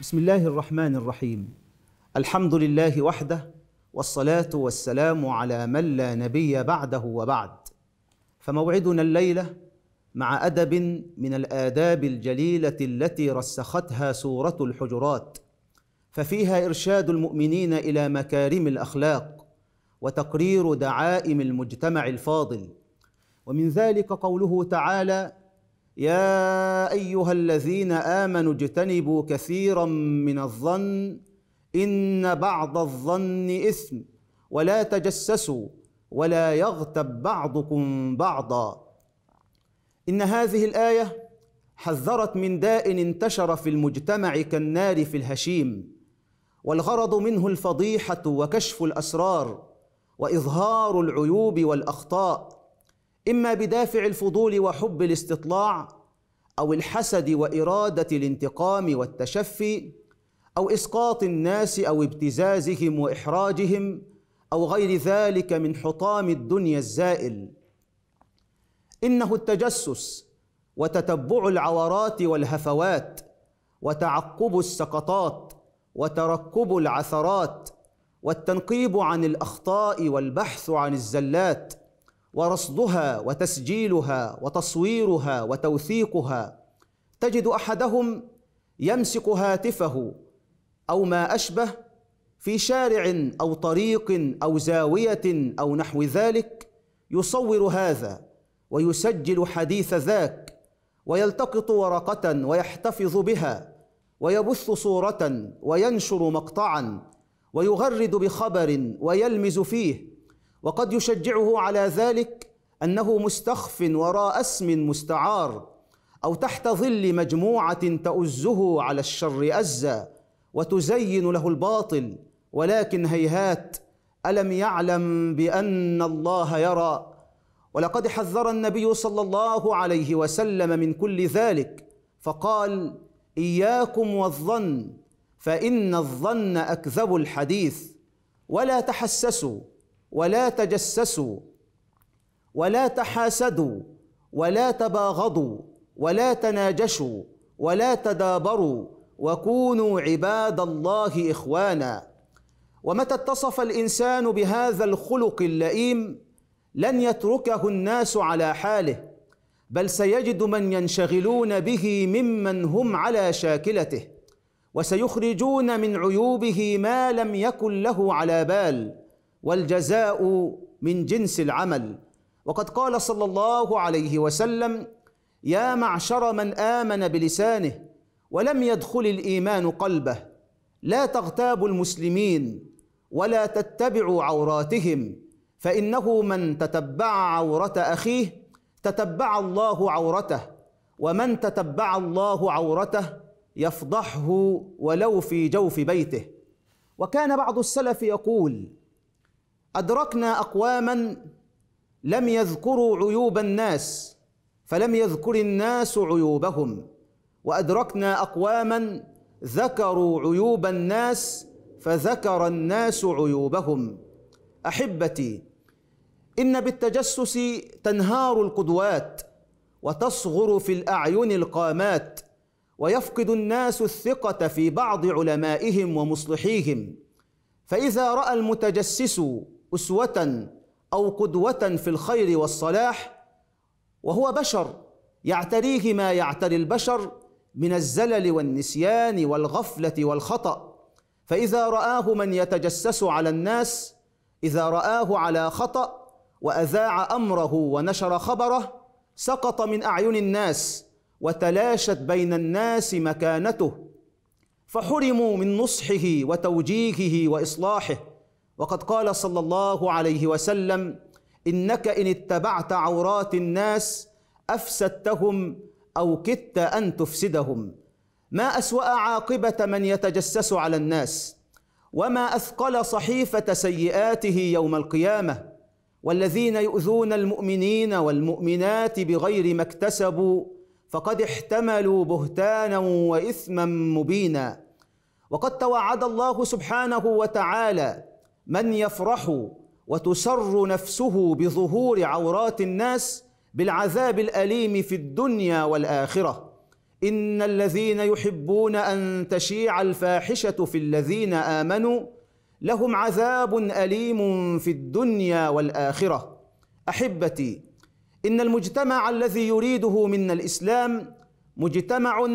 بسم الله الرحمن الرحيم الحمد لله وحده والصلاه والسلام على من لا نبي بعده وبعد فموعدنا الليله مع ادب من الاداب الجليله التي رسختها سوره الحجرات ففيها ارشاد المؤمنين الى مكارم الاخلاق وتقرير دعائم المجتمع الفاضل ومن ذلك قوله تعالى يا ايها الذين امنوا اجتنبوا كثيرا من الظن ان بعض الظن اثم ولا تجسسوا ولا يغتب بعضكم بعضا ان هذه الايه حذرت من داء انتشر في المجتمع كالنار في الهشيم والغرض منه الفضيحه وكشف الاسرار واظهار العيوب والاخطاء إما بدافع الفضول وحب الاستطلاع أو الحسد وإرادة الانتقام والتشفي أو إسقاط الناس أو ابتزازهم وإحراجهم أو غير ذلك من حطام الدنيا الزائل إنه التجسس وتتبع العورات والهفوات وتعقب السقطات وتركب العثرات والتنقيب عن الاخطاء والبحث عن الزلات ورصدها وتسجيلها وتصويرها وتوثيقها تجد احدهم يمسك هاتفه او ما اشبه في شارع او طريق او زاويه او نحو ذلك يصور هذا ويسجل حديث ذاك ويلتقط ورقه ويحتفظ بها ويبث صوره وينشر مقطعا ويغرد بخبر ويلمز فيه وقد يشجعه على ذلك انه مستخف وراء اسم مستعار او تحت ظل مجموعه تؤزه على الشر ازا وتزين له الباطل ولكن هيهات الم يعلم بان الله يرى ولقد حذر النبي صلى الله عليه وسلم من كل ذلك فقال اياكم والظن فان الظن اكذب الحديث ولا تحسسوا ولا تجسسوا ولا تحاسدوا ولا تباغضوا ولا تناجشوا ولا تدابروا وكونوا عباد الله اخوانا ومتى اتصف الانسان بهذا الخلق اللئيم لن يتركه الناس على حاله بل سيجد من ينشغلون به ممن هم على شاكلته وسيخرجون من عيوبه ما لم يكن له على بال والجزاء من جنس العمل وقد قال صلى الله عليه وسلم يا معشر من امن بلسانه ولم يدخل الايمان قلبه لا تغتابوا المسلمين ولا تتبعوا عوراتهم فانه من تتبع عوره اخيه تتبع الله عورته ومن تتبع الله عورته يفضحه ولو في جوف بيته وكان بعض السلف يقول أدركنا أقواما لم يذكروا عيوب الناس فلم يذكر الناس عيوبهم وأدركنا أقواما ذكروا عيوب الناس فذكر الناس عيوبهم أحبتي إن بالتجسس تنهار القدوات وتصغر في الأعين القامات ويفقد الناس الثقة في بعض علمائهم ومصلحيهم فإذا رأى المتجسس اسوه او قدوه في الخير والصلاح وهو بشر يعتريه ما يعتري البشر من الزلل والنسيان والغفله والخطا فاذا راه من يتجسس على الناس اذا راه على خطا واذاع امره ونشر خبره سقط من اعين الناس وتلاشت بين الناس مكانته فحرموا من نصحه وتوجيهه واصلاحه وقد قال صلى الله عليه وسلم إنك إن اتبعت عورات الناس أفسدتهم أو كدت أن تفسدهم ما أسوأ عاقبة من يتجسس على الناس وما أثقل صحيفة سيئاته يوم القيامة والذين يؤذون المؤمنين والمؤمنات بغير ما اكتسبوا فقد احتملوا بهتانا وإثما مبينا وقد توعد الله سبحانه وتعالى من يفرح وتسر نفسه بظهور عورات الناس بالعذاب الاليم في الدنيا والاخره ان الذين يحبون ان تشيع الفاحشه في الذين امنوا لهم عذاب اليم في الدنيا والاخره احبتي ان المجتمع الذي يريده منا الاسلام مجتمع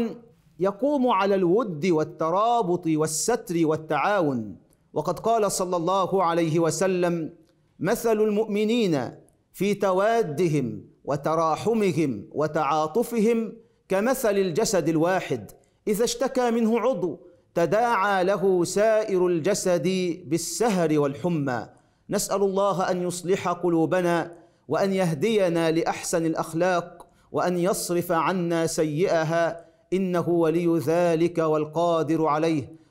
يقوم على الود والترابط والستر والتعاون وقد قال صلى الله عليه وسلم مثل المؤمنين في توادهم وتراحمهم وتعاطفهم كمثل الجسد الواحد اذا اشتكى منه عضو تداعى له سائر الجسد بالسهر والحمى نسال الله ان يصلح قلوبنا وان يهدينا لاحسن الاخلاق وان يصرف عنا سيئها انه ولي ذلك والقادر عليه